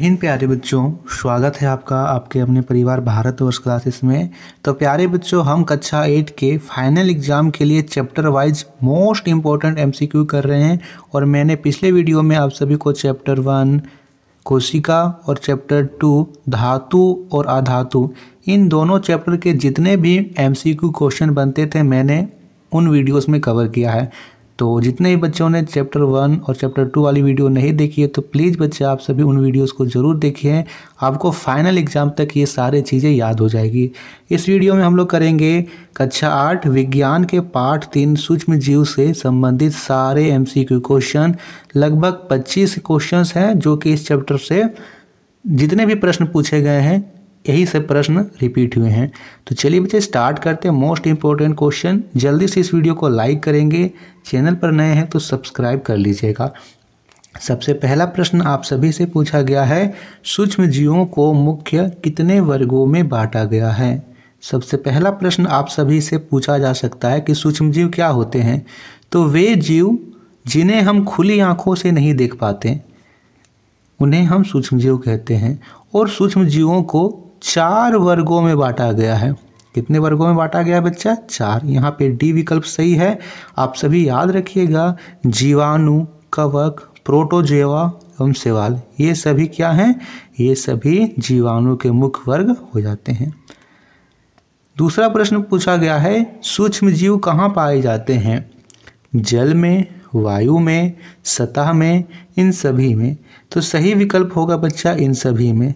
हिंद प्यारे बच्चों स्वागत है आपका आपके अपने परिवार भारतवर्ष क्लासेस में तो प्यारे बच्चों हम कक्षा एट के फाइनल एग्ज़ाम के लिए chapter wise most important MCQ कर रहे हैं और मैंने पिछले वीडियो में आप सभी को चैप्टर वन कोशिका और चैप्टर टू धातु और अधातु इन दोनों चैप्टर के जितने भी एम क्वेश्चन बनते थे मैंने उन वीडियोज़ में कवर किया है तो जितने भी बच्चों ने चैप्टर वन और चैप्टर टू वाली वीडियो नहीं देखी है तो प्लीज़ बच्चे आप सभी उन वीडियोस को ज़रूर देखिए आपको फाइनल एग्जाम तक ये सारे चीज़ें याद हो जाएगी इस वीडियो में हम लोग करेंगे कक्षा आठ विज्ञान के पाठ तीन सूक्ष्म जीव से संबंधित सारे एम क्वेश्चन लगभग पच्चीस क्वेश्चन हैं जो कि इस चैप्टर से जितने भी प्रश्न पूछे गए हैं यही सब प्रश्न रिपीट हुए हैं तो चलिए बच्चे स्टार्ट करते हैं मोस्ट इंपॉर्टेंट क्वेश्चन जल्दी से इस वीडियो को लाइक करेंगे चैनल पर नए हैं तो सब्सक्राइब कर लीजिएगा सबसे पहला प्रश्न आप सभी से पूछा गया है सूक्ष्म जीवों को मुख्य कितने वर्गों में बांटा गया है सबसे पहला प्रश्न आप सभी से पूछा जा सकता है कि सूक्ष्म जीव क्या होते हैं तो वे जीव जिन्हें हम खुली आँखों से नहीं देख पाते उन्हें हम सूक्ष्म जीव कहते हैं और सूक्ष्म जीवों को चार वर्गों में बांटा गया है कितने वर्गों में बांटा गया बच्चा चार यहाँ पे डी विकल्प सही है आप सभी याद रखिएगा जीवाणु कवक प्रोटोजेवा एवं सेवाल ये सभी क्या हैं ये सभी जीवाणु के मुख्य वर्ग हो जाते हैं दूसरा प्रश्न पूछा गया है सूक्ष्म जीव कहाँ पाए जाते हैं जल में वायु में सतह में इन सभी में तो सही विकल्प होगा बच्चा इन सभी में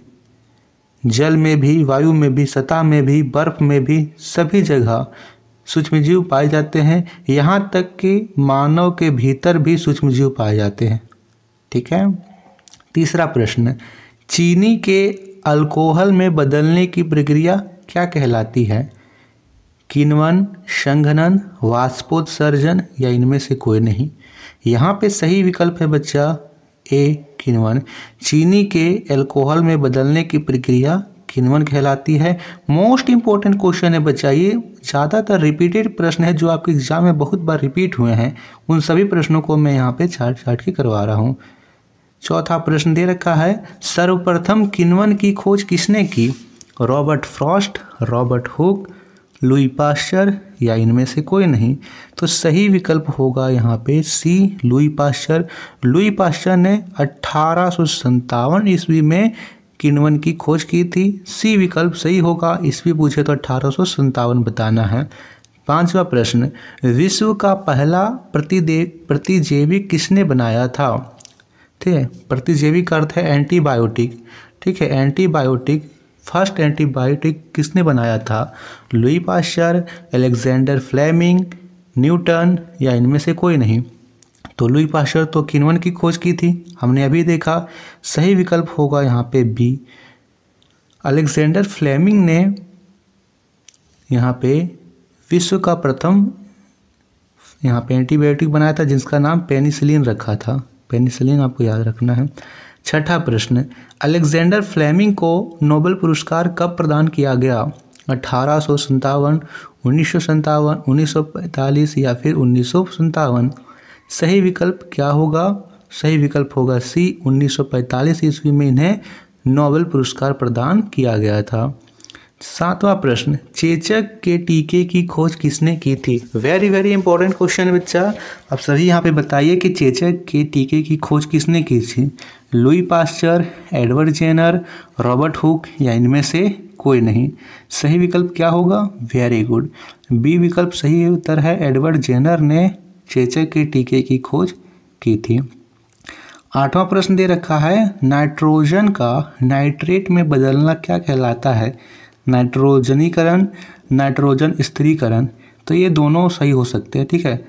जल में भी वायु में भी सतह में भी बर्फ में भी सभी जगह सूक्ष्म जीव पाए जाते हैं यहाँ तक कि मानव के भीतर भी सूक्ष्म जीव पाए जाते हैं ठीक है तीसरा प्रश्न चीनी के अल्कोहल में बदलने की प्रक्रिया क्या कहलाती है किन्वन संघनन वाष्पोत्सर्जन या इनमें से कोई नहीं यहाँ पे सही विकल्प है बच्चा ए किनवन चीनी के एल्कोहल में बदलने की प्रक्रिया किनवन कहलाती है मोस्ट इंपॉर्टेंट क्वेश्चन है बच्चा ये ज़्यादातर रिपीटेड प्रश्न है जो आपके एग्जाम में बहुत बार रिपीट हुए हैं उन सभी प्रश्नों को मैं यहाँ पे छाट छाट के करवा रहा हूँ चौथा प्रश्न दे रखा है सर्वप्रथम किनवन की खोज किसने की Robert Frost Robert Hooke Louis Pasteur या इनमें से कोई नहीं तो सही विकल्प होगा यहाँ पे C Louis Pasteur Louis Pasteur ने अट्ठारह ईस्वी में किनवन की खोज की थी सी विकल्प सही होगा ईस्वी पूछे तो अट्ठारह बताना है पांचवा प्रश्न विश्व का पहला प्रतिदे प्रतिजैविक किसने बनाया था ठीक है प्रतिजैविक का अर्थ है एंटीबायोटिक ठीक है एंटीबायोटिक फर्स्ट एंटीबायोटिक किसने बनाया था Louis Pasteur Alexander Fleming Newton या इनमें से कोई नहीं तो लुई पाश्चर तो किनवन की खोज की थी हमने अभी देखा सही विकल्प होगा यहाँ पे बी अलेक्जेंडर फ्लेमिंग ने यहाँ पे विश्व का प्रथम यहाँ पे एंटीबायोटिक बनाया था जिसका नाम पेनिसिलिन रखा था पेनिसिलिन आपको याद रखना है छठा प्रश्न अलेक्जेंडर फ्लेमिंग को नोबेल पुरस्कार कब प्रदान किया गया अठारह सौ सन्तावन उन्नीस सौ संतावन उन्नीस सौ पैंतालीस या फिर उन्नीस सौ सन्तावन सही विकल्प क्या होगा सही विकल्प होगा सी 1945 ईस्वी में इन्हें नोबेल पुरस्कार प्रदान किया गया था सातवां प्रश्न चेचक के टीके की खोज किसने की थी वेरी वेरी इंपॉर्टेंट क्वेश्चन बच्चा अब सभी यहाँ पे बताइए कि चेचक के टीके की खोज किसने की थी Louis Pasteur Edward Jenner Robert Hooke या इनमें से कोई नहीं सही विकल्प क्या होगा वेरी गुड बी विकल्प सही उत्तर है एडवर्ड जेनर ने चेचक के टीके की खोज की थी आठवां प्रश्न दे रखा है नाइट्रोजन का नाइट्रेट में बदलना क्या कहलाता है नाइट्रोजनीकरण नाइट्रोजन स्त्रीकरण तो ये दोनों सही हो सकते हैं ठीक है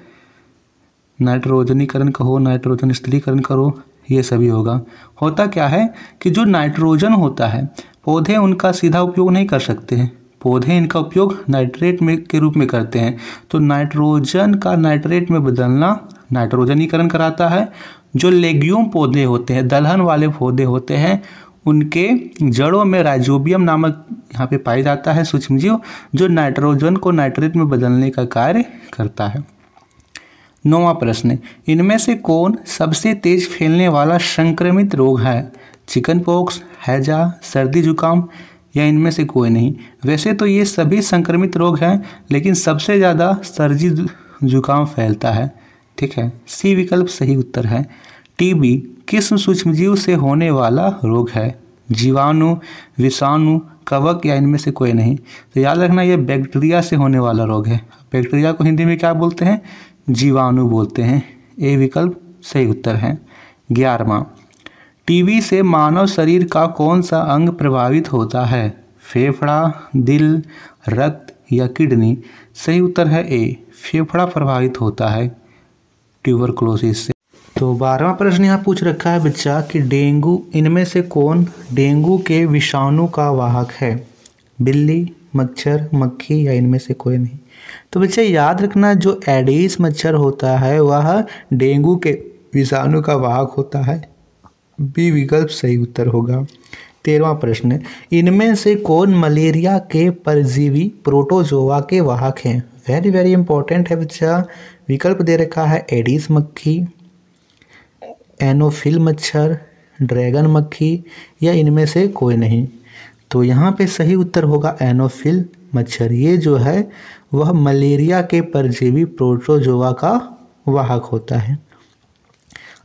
नाइट्रोजनीकरण कहो नाइट्रोजन स्त्रीकरण करो ये सभी होगा होता क्या है कि जो नाइट्रोजन होता है पौधे उनका सीधा उपयोग नहीं कर सकते हैं पौधे इनका उपयोग नाइट्रेट में के रूप में करते हैं तो नाइट्रोजन का नाइट्रेट में बदलना नाइट्रोजनीकरण कराता है जो लेग्यूम पौधे होते हैं दलहन वाले पौधे होते हैं उनके जड़ों में राइजोबियम नामक यहाँ पे पाया जाता है सूक्ष्मजीव जो नाइट्रोजन को नाइट्रेट में बदलने का कार्य करता है नौवा प्रश्न इनमें से कौन सबसे तेज फैलने वाला संक्रमित रोग है चिकन पॉक्स हैजा सर्दी जुकाम या इनमें से कोई नहीं वैसे तो ये सभी संक्रमित रोग हैं लेकिन सबसे ज़्यादा सर्दी जुकाम फैलता है ठीक है सी विकल्प सही उत्तर है टीबी सूक्ष्म सूक्ष्मजीव से होने वाला रोग है जीवाणु विषाणु कवक या इनमें से कोई नहीं तो याद रखना यह बैक्टीरिया से होने वाला रोग है बैक्टीरिया को हिंदी में क्या बोलते हैं जीवाणु बोलते हैं ए विकल्प सही उत्तर है ग्यारहवा टीबी से मानव शरीर का कौन सा अंग प्रभावित होता है फेफड़ा दिल रक्त या किडनी सही उत्तर है ए फेफड़ा प्रभावित होता है ट्यूबरक्लोसिस से तो बारहवा प्रश्न यहाँ पूछ रखा है बच्चा कि डेंगू इनमें से कौन डेंगू के विषाणु का वाहक है बिल्ली मच्छर मक्खी या इनमें से कोई नहीं तो बच्चा याद रखना जो एडिस मच्छर होता है वह डेंगू के विषाणु का वाहक होता है बी विकल्प सही उत्तर होगा तेरवा प्रश्न इनमें से कौन मलेरिया के परजीवी प्रोटोजोवा के वाहक हैं वेरी वेरी इंपॉर्टेंट है बच्चा विकल्प दे रखा है एडिस मक्खी एनोफिल मच्छर ड्रैगन मक्खी या इनमें से कोई नहीं तो यहाँ पे सही उत्तर होगा एनोफिल मच्छर ये जो है वह मलेरिया के परजीवी प्रोटोजोआ का वाहक होता है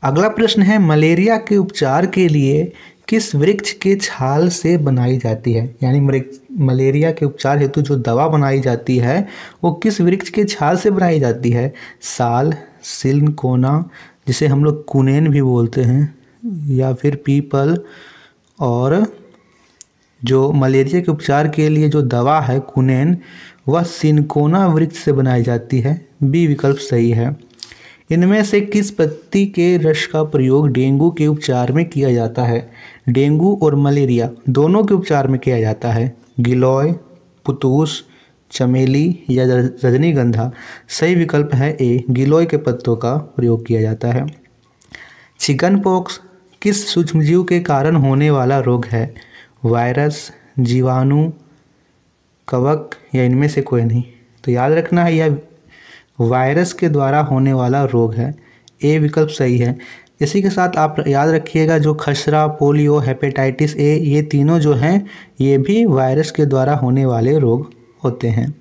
अगला प्रश्न है मलेरिया के उपचार के लिए किस वृक्ष के छाल से बनाई जाती है यानी मलेरिया के उपचार हेतु जो दवा बनाई जाती है वो किस वृक्ष के छाल से बनाई जाती है साल सिल्कोना जिसे हम लोग कुनेन भी बोलते हैं या फिर पीपल और जो मलेरिया के उपचार के लिए जो दवा है कुनेन वह सिनकोना वृक्ष से बनाई जाती है बी विकल्प सही है इनमें से किस पत्ती के रस का प्रयोग डेंगू के उपचार में किया जाता है डेंगू और मलेरिया दोनों के उपचार में किया जाता है गिलोय पुतूस चमेली या रजनीगंधा सही विकल्प है ए गिलोय के पत्तों का प्रयोग किया जाता है चिकन पॉक्स किस सूक्ष्मजीव के कारण होने वाला रोग है वायरस जीवाणु कवक या इनमें से कोई नहीं तो याद रखना है यह वायरस के द्वारा होने वाला रोग है ए विकल्प सही है इसी के साथ आप याद रखिएगा जो खसरा पोलियो हेपेटाइटिस ए ये तीनों जो हैं ये भी वायरस के द्वारा होने वाले रोग होते हैं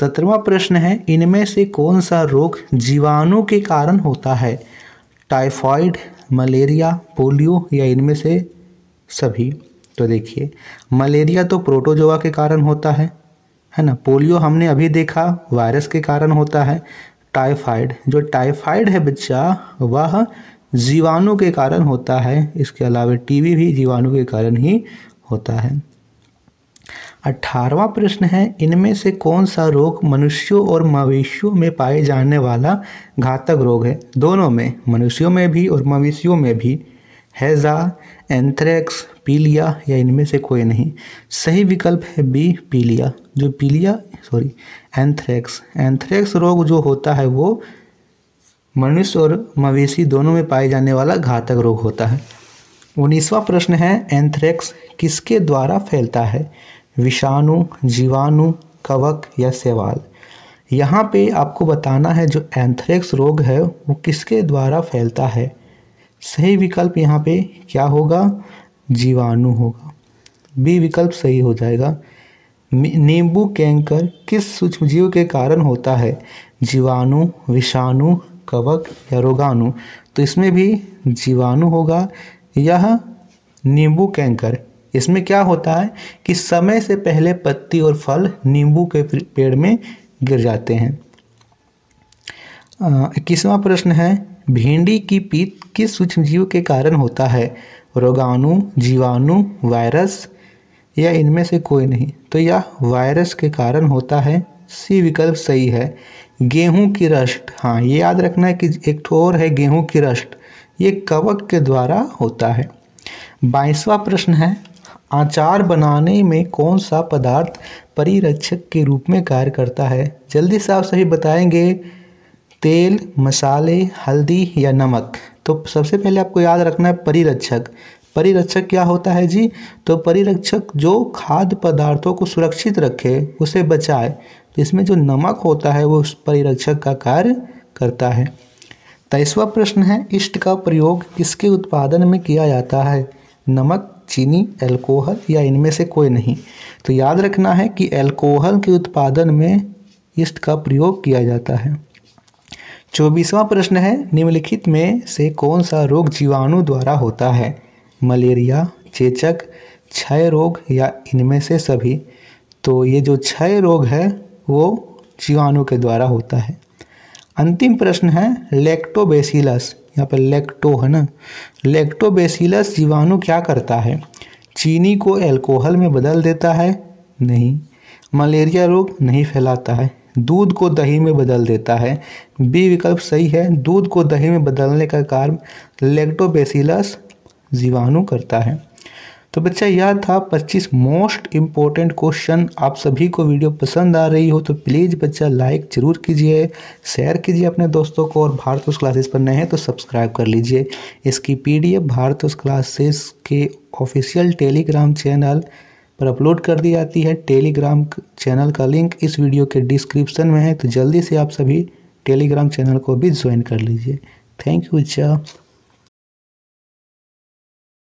सत्रवा प्रश्न है इनमें से कौन सा रोग जीवाणु के कारण होता है टाइफॉइड मलेरिया पोलियो या इनमें से सभी तो देखिए मलेरिया तो प्रोटोजोआ के कारण होता है है ना पोलियो हमने अभी देखा वायरस के कारण होता है टाइफाइड जो टाइफाइड है बच्चा वह जीवाणु के कारण होता है इसके अलावा टीवी भी जीवाणु के कारण ही होता है अठारवा प्रश्न है इनमें से कौन सा रोग मनुष्यों और मवेशियों में पाए जाने वाला घातक रोग है दोनों में मनुष्यों में भी और मवेशियों में भी हैज़ा एंथ्रेक्स पीलिया या इनमें से कोई नहीं सही विकल्प है बी पीलिया जो पीलिया सॉरी एंथ्रेक्स एंथ्रेक्स रोग जो होता है वो मनुष्य और मवेशी दोनों में पाए जाने वाला घातक रोग होता है उन्नीसवा प्रश्न है एंथ्रेक्स किसके द्वारा फैलता है विषाणु जीवाणु कवक या सेवाल यहाँ पे आपको बताना है जो एंथ्रेक्स रोग है वो किसके द्वारा फैलता है सही विकल्प यहाँ पे क्या होगा जीवाणु होगा बी विकल्प सही हो जाएगा नींबू कैंकर किस सूक्ष्मजीव के कारण होता है जीवाणु विषाणु कवक या रोगाणु तो इसमें भी जीवाणु होगा यह नींबू कैंकर इसमें क्या होता है कि समय से पहले पत्ती और फल नींबू के पेड़ में गिर जाते हैं इक्कीसवा प्रश्न है भिंडी की पीत किस सूक्ष्मजीव के कारण होता है रोगाणु जीवाणु वायरस या इनमें से कोई नहीं तो यह वायरस के कारण होता है सी विकल्प सही है गेहूं की रस्ट हाँ ये याद रखना है कि एक ठोर है गेहूं की रष्ट ये कवक के द्वारा होता है बाईसवा प्रश्न है आचार बनाने में कौन सा पदार्थ परिरक्षक के रूप में कार्य करता है जल्दी से आप सभी बताएंगे तेल मसाले हल्दी या नमक तो सबसे पहले आपको याद रखना है परिरक्षक परिरक्षक क्या होता है जी तो परिरक्षक जो खाद्य पदार्थों को सुरक्षित रखे उसे बचाए तो इसमें जो नमक होता है वो उस परिरक्षक का कार्य करता है तेईसवा प्रश्न है इष्ट का प्रयोग किसके उत्पादन में किया जाता है नमक चीनी एल्कोहल या इनमें से कोई नहीं तो याद रखना है कि एल्कोहल के उत्पादन में ईस्ट का प्रयोग किया जाता है चौबीसवां प्रश्न है निम्नलिखित में से कौन सा रोग जीवाणु द्वारा होता है मलेरिया चेचक क्षय रोग या इनमें से सभी तो ये जो क्षय रोग है वो जीवाणु के द्वारा होता है अंतिम प्रश्न है लेक्टोबेसिलस यहाँ पर लेक्टो है ना लेक्टोबेसिलस जीवाणु क्या करता है चीनी को एल्कोहल में बदल देता है नहीं मलेरिया रोग नहीं फैलाता है दूध को दही में बदल देता है बी विकल्प सही है दूध को दही में बदलने का कार्य लेक्टोबेसिलस जीवाणु करता है तो बच्चा यह था 25 मोस्ट इम्पोर्टेंट क्वेश्चन आप सभी को वीडियो पसंद आ रही हो तो प्लीज़ बच्चा लाइक ज़रूर कीजिए शेयर कीजिए अपने दोस्तों को और भारत उस क्लासेस पर नए हैं तो सब्सक्राइब कर लीजिए इसकी पीडीएफ भारत उस क्लासेस के ऑफिशियल टेलीग्राम चैनल पर अपलोड कर दी जाती है टेलीग्राम चैनल का लिंक इस वीडियो के डिस्क्रिप्शन में है तो जल्दी से आप सभी टेलीग्राम चैनल को भी ज्वाइन कर लीजिए थैंक यू बच्चा